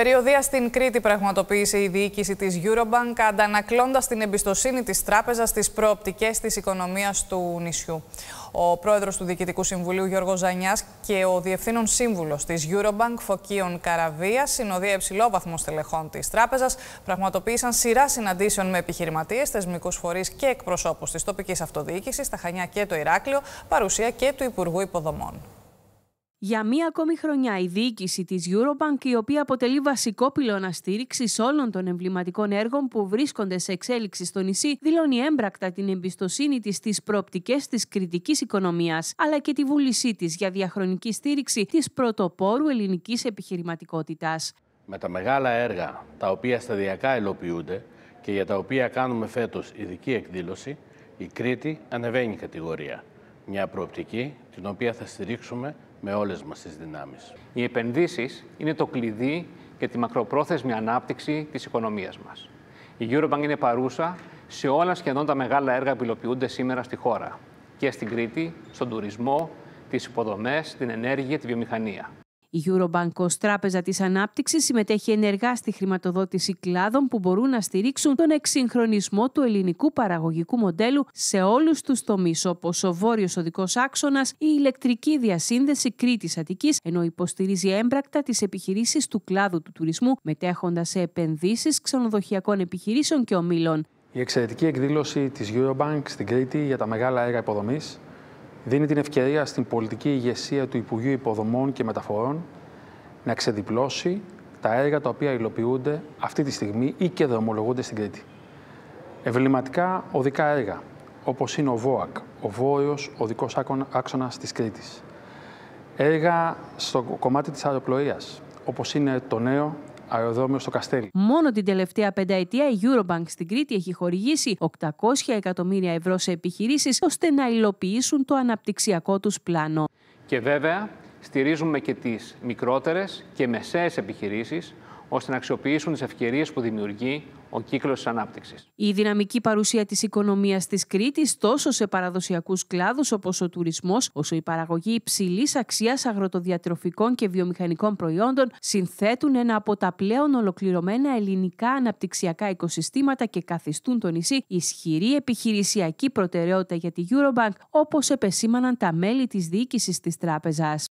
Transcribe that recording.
Περιοδία στην Κρήτη πραγματοποίησε η διοίκηση της Eurobank αντανακλώντας την εμπιστοσύνη της τράπεζας στις προοπτικές της οικονομίας του νησιού. Ο πρόεδρος του Διοικητικού Συμβουλίου Γιώργος Ζανιάς και ο διευθύνων σύμβουλος της Eurobank Φωκίων Καραβία, συνοδεία υψηλόβαθμων στελεχών της τράπεζας, πραγματοποίησαν σειρά συναντήσεων με επιχειρηματίες, θεσμικούς φορείς και εκπροσώπους της τοπικής αυτοδιοίκησης, τα Χανιά και το Ηράκλειο, παρουσία και του Υπουργού Υποδομών. Για μία ακόμη χρονιά, η διοίκηση της Eurobank, η οποία αποτελεί βασικό πυλώνα στήριξης όλων των εμβληματικών έργων που βρίσκονται σε εξέλιξη στο νησί, δηλώνει έμπρακτα την εμπιστοσύνη της στις προοπτικές της κριτικής οικονομίας, αλλά και τη βούλησή της για διαχρονική στήριξη της πρωτοπόρου ελληνικής επιχειρηματικότητας. Με τα μεγάλα έργα, τα οποία σταδιακά ελοποιούνται και για τα οποία κάνουμε φέτος ειδική εκδήλωση, η Κρήτη ανεβαίνει κατηγορία μια προοπτική την οποία θα στηρίξουμε με όλες μας τις δυνάμεις. Οι επενδύσεις είναι το κλειδί για τη μακροπρόθεσμη ανάπτυξη της οικονομίας μας. Η Eurobank είναι παρούσα σε όλα σχεδόν τα μεγάλα έργα που υλοποιούνται σήμερα στη χώρα και στην Κρήτη, στον τουρισμό, τις υποδομές, την ενέργεια, τη βιομηχανία. Η Eurobank ως τράπεζα της ανάπτυξης συμμετέχει ενεργά στη χρηματοδότηση κλάδων που μπορούν να στηρίξουν τον εξυγχρονισμό του ελληνικού παραγωγικού μοντέλου σε όλους τους τομείς όπως ο βόρειος οδικός άξονας, η ηλεκτρική διασύνδεση Κρήτης Αττικής, ενώ υποστηρίζει έμπρακτα τις επιχειρήσεις του κλάδου του τουρισμού μετέχοντας σε επενδύσεις ξενοδοχειακών επιχειρήσεων και ομήλων. Η εξαιρετική εκδήλωση της Eurobank στην Κρήτη για τα μεγάλα έργα υποδομής δίνει την ευκαιρία στην πολιτική ηγεσία του Υπουργείου Υποδομών και Μεταφορών να ξεδιπλώσει τα έργα τα οποία υλοποιούνται αυτή τη στιγμή ή και δρομολογούνται στην Κρήτη. Ευληματικά οδικά έργα, όπως είναι ο ΒΟΑΚ, ο Βόρειος Οδικός Άξονας της Κρήτης. Έργα στο κομμάτι της αεροπλοείας, όπως είναι το νέο στο Καστέλι. Μόνο την τελευταία πενταετία η Eurobank στην Κρήτη έχει χορηγήσει 800 εκατομμύρια ευρώ σε επιχειρήσεις ώστε να υλοποιήσουν το αναπτυξιακό τους πλάνο. Και βέβαια, στηρίζουμε και τις μικρότερες και μεσαίες επιχειρήσεις ώστε να αξιοποιήσουν τις ευκαιρίες που δημιουργεί ο κύκλος της ανάπτυξης. Η δυναμική παρουσία της οικονομίας της Κρήτης τόσο σε παραδοσιακούς κλάδους όπως ο τουρισμός, όσο η παραγωγή υψηλής αξίας αγροτοδιατροφικών και βιομηχανικών προϊόντων συνθέτουν ένα από τα πλέον ολοκληρωμένα ελληνικά αναπτυξιακά οικοσυστήματα και καθιστούν το νησί ισχυρή επιχειρησιακή προτεραιότητα για τη Eurobank, όπως επεσήμαναν τα μέλη της διοίκησης της τράπεζας.